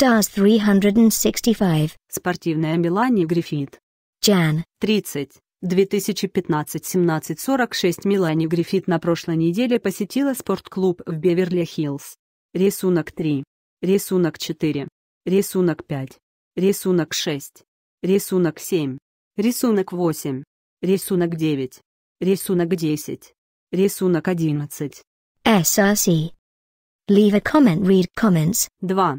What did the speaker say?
Stars 365. Спортивная Мелания Гриффит. Jan. 30. 2015-1746 Мелани Гриффит на прошлой неделе посетила спортклуб в Беверли-Хиллз. Рисунок 3. Рисунок 4. Рисунок 5. Рисунок 6. Рисунок 7. Рисунок 8. Рисунок 9. Рисунок 10. Рисунок 11. SRC. Leave a comment, read comments. 2.